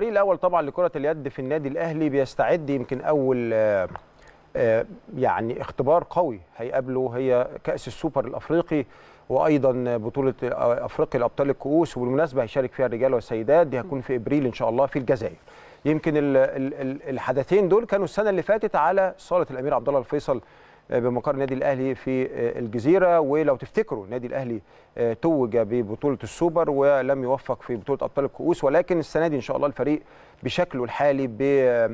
الفريق الاول طبعا لكره اليد في النادي الاهلي بيستعد يمكن اول آه، آه، يعني اختبار قوي هيقابله هي كاس السوبر الافريقي وايضا بطوله آه، افريقيا لابطال الكؤوس وبالمناسبه هيشارك فيها الرجال والسيدات دي هتكون في ابريل ان شاء الله في الجزائر يمكن الحدثين دول كانوا السنه اللي فاتت على صاله الامير عبد الله الفيصل بمقر النادي الاهلي في آه، الجزيره ولو تفتكروا النادي الاهلي آه، توج ببطوله السوبر ولم يوفق في بطوله ابطال الكؤوس ولكن السنه دي ان شاء الله الفريق بشكله الحالي آه،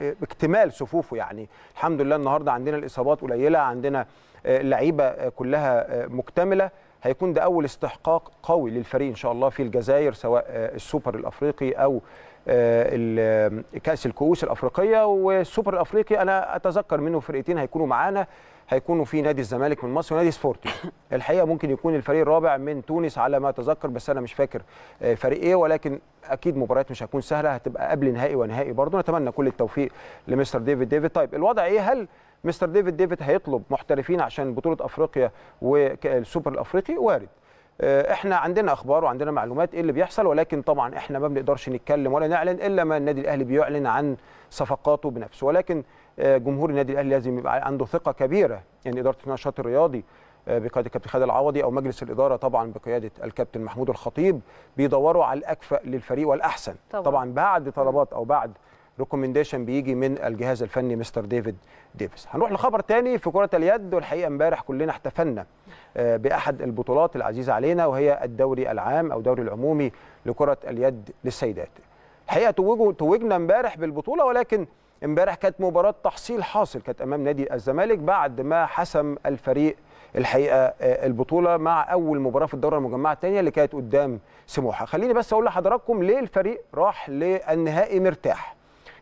باكتمال صفوفه يعني الحمد لله النهارده عندنا الاصابات قليله عندنا اللعيبه كلها مكتمله هيكون ده اول استحقاق قوي للفريق ان شاء الله في الجزائر سواء السوبر الافريقي او آه، كاس الكؤوس الافريقيه والسوبر الافريقي انا اتذكر منه فرقتين هيكونوا معانا هيكونوا في نادي الزمالك من مصر ونادي سبورتي الحقيقه ممكن يكون الفريق الرابع من تونس على ما اتذكر بس انا مش فاكر آه، فريق ايه ولكن اكيد مباريات مش هتكون سهله هتبقى قبل نهائي ونهائي برضه نتمنى كل التوفيق لمستر ديفيد ديفيد طيب الوضع ايه هل مستر ديفيد ديفيد هيطلب محترفين عشان بطوله افريقيا والسوبر الافريقي وارد آه، احنا عندنا اخبار وعندنا معلومات ايه اللي بيحصل ولكن طبعا احنا ما بنقدرش نتكلم ولا نعلن الا ما النادي الاهلي بيعلن عن صفقاته بنفسه ولكن آه، جمهور النادي الاهلي لازم يبقى عنده ثقه كبيره ان يعني اداره النشاط الرياضي آه، بقياده الكابتن خالد العوضي او مجلس الاداره طبعا بقياده الكابتن محمود الخطيب بيدوروا على الاكفأ للفريق والاحسن طبعا, طبعاً بعد طلبات او بعد ريكومنديشن بيجي من الجهاز الفني مستر ديفيد ديفيس هنروح لخبر تاني في كره اليد والحقيقه امبارح كلنا احتفلنا آه، باحد البطولات العزيزه علينا وهي الدوري العام او الدوري العمومي لكره اليد للسيدات الحقيقه توجنا امبارح بالبطوله ولكن امبارح كانت مباراه تحصيل حاصل كانت امام نادي الزمالك بعد ما حسم الفريق الحقيقه آه، البطوله مع اول مباراه في الدوره المجمعه الثانيه اللي كانت قدام سموحه خليني بس اقول لحضراتكم ليه الفريق راح للنهائي مرتاح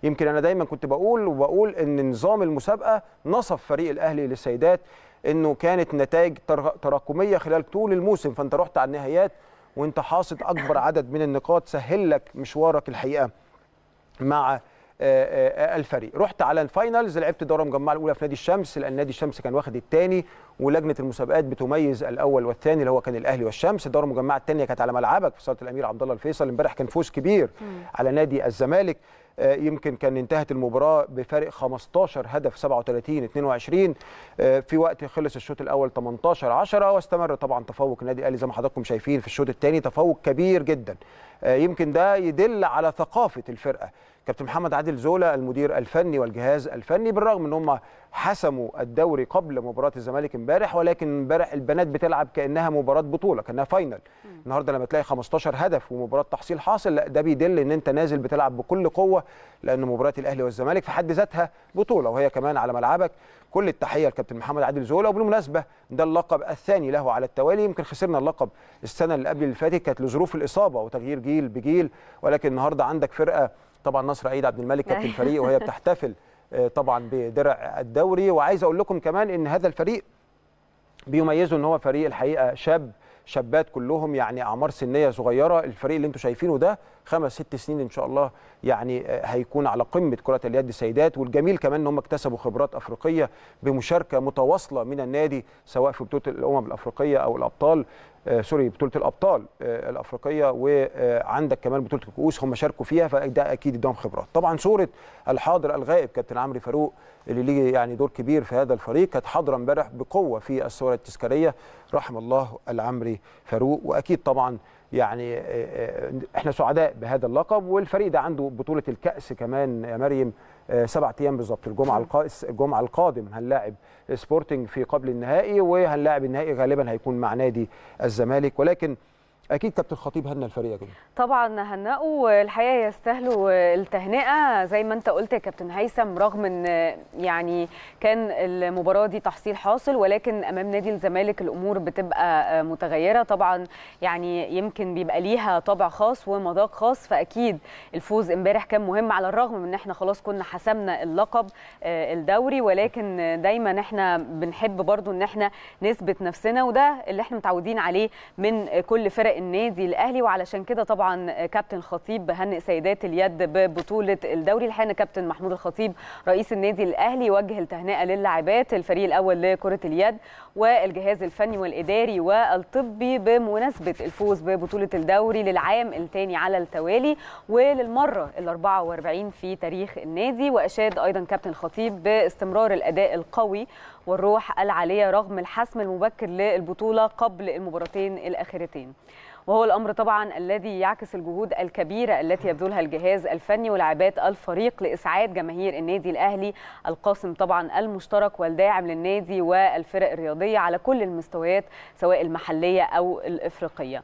يمكن انا دايما كنت بقول وبقول ان نظام المسابقه نصف فريق الاهلي للسيدات انه كانت نتائج تراكميه خلال طول الموسم فانت رحت على النهايات وانت حاصد اكبر عدد من النقاط سهل لك مشوارك الحقيقه مع آه، آه، آه، الفريق رحت على الفاينلز لعبت دوره مجمعه الاولى في نادي الشمس لان نادي الشمس كان واخد الثاني ولجنه المسابقات بتميز الاول والثاني اللي هو كان الاهلي والشمس الدوره المجمعه الثانيه كانت على ملعبك في صاله الامير عبد الله الفيصل امبارح كان فوز كبير على نادي الزمالك آه، يمكن كان انتهت المباراه بفارق 15 هدف 37 22 آه، في وقت خلص الشوط الاول 18 10 واستمر طبعا تفوق النادي الاهلي زي ما حضراتكم شايفين في الشوط الثاني تفوق كبير جدا آه، يمكن ده يدل على ثقافه الفرقه كابتن محمد عادل زولا المدير الفني والجهاز الفني بالرغم ان هم حسموا الدوري قبل مباراه الزمالك امبارح ولكن امبارح البنات بتلعب كانها مباراه بطوله كانها فاينل النهارده لما تلاقي 15 هدف ومباراه تحصيل حاصل لا ده بيدل ان انت نازل بتلعب بكل قوه لان مباراه الاهلي والزمالك في حد ذاتها بطوله وهي كمان على ملعبك كل التحيه لكابتن محمد عادل زولا وبالمناسبه ده اللقب الثاني له على التوالي يمكن خسرنا اللقب السنه اللي قبل اللي فاتت كانت لظروف الاصابه وتغيير جيل بجيل ولكن النهارده عندك فرقه طبعا نصر عيد عبد الملك كابتن الفريق وهي بتحتفل آه، طبعا بدرع الدوري وعايز اقول لكم كمان ان هذا الفريق بيميزه ان هو فريق الحقيقه شاب شابات كلهم يعني اعمار سنيه صغيره الفريق اللي انتم شايفينه ده خمس ست سنين ان شاء الله يعني آه، هيكون على قمه كره اليد السيدات والجميل كمان ان هم اكتسبوا خبرات افريقيه بمشاركه متواصله من النادي سواء في بطوله الامم الافريقيه او الابطال آه، سوري بطوله الابطال آه، الافريقيه وعندك كمان بطوله الكؤوس هم شاركوا فيها فده اكيد ادهم خبرات طبعا صوره الحاضر الغائب كابتن عمرو فاروق اللي ليه يعني دور كبير في هذا الفريق كانت حاضره امبارح بقوه في الصوره التذكاريه رحم الله العمري فاروق واكيد طبعا يعني آه، آه، احنا سعداء بهذا اللقب والفريق ده عنده بطوله الكاس كمان يا مريم آه، سبعة ايام بالظبط الجمعه نعم. الجمعه القادم هنلاعب سبورتنج في قبل النهائي وهنلاعب النهائي غالبا هيكون مع نادي الزمالك ولكن اكيد كابتن الخطيب هنى الفريق كده طبعا هنأوا والحقيقه يستاهلوا التهنئه زي ما انت قلت يا كابتن هيثم رغم ان يعني كان المباراه دي تحصيل حاصل ولكن امام نادي الزمالك الامور بتبقى متغيره طبعا يعني يمكن بيبقى ليها طابع خاص ومذاق خاص فاكيد الفوز امبارح كان مهم على الرغم من ان احنا خلاص كنا حسمنا اللقب آه، الدوري ولكن دايما احنا بنحب برضو ان احنا نثبت نفسنا وده اللي احنا متعودين عليه من كل فرق النادي الاهلي وعلشان كده طبعا كابتن خطيب بهنئ سيدات اليد ببطوله الدوري الحين كابتن محمود الخطيب رئيس النادي الاهلي وجه التهنئه للاعبات الفريق الاول لكره اليد والجهاز الفني والاداري والطبي بمناسبه الفوز ببطوله الدوري للعام الثاني على التوالي وللمره ال 44 في تاريخ النادي واشاد ايضا كابتن خطيب باستمرار الاداء القوي والروح العاليه رغم الحسم المبكر للبطوله قبل المباراتين الاخيرتين وهو الأمر طبعا الذي يعكس الجهود الكبيرة التي يبذلها الجهاز الفني والعباد الفريق لإسعاد جماهير النادي الأهلي القاسم طبعا المشترك والداعم للنادي والفرق الرياضية على كل المستويات سواء المحلية أو الإفريقية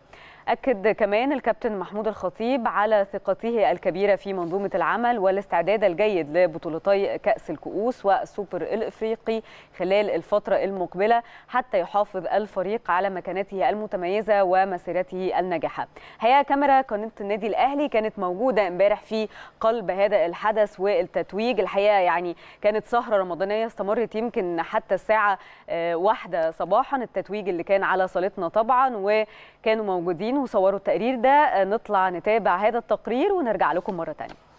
أكد كمان الكابتن محمود الخطيب على ثقته الكبيرة في منظومة العمل والاستعداد الجيد لبطولتي كأس الكؤوس والسوبر الإفريقي خلال الفترة المقبلة حتى يحافظ الفريق على مكانته المتميزة ومسيرته الناجحة هيا كاميرا قناة النادي الأهلي كانت موجودة امبارح في قلب هذا الحدث والتتويج الحقيقة يعني كانت سهرة رمضانية استمرت يمكن حتى الساعة آه، واحدة صباحا التتويج اللي كان على صالتنا طبعا وكانوا موجودين وصوروا التقرير ده نطلع نتابع هذا التقرير ونرجع لكم مرة تانية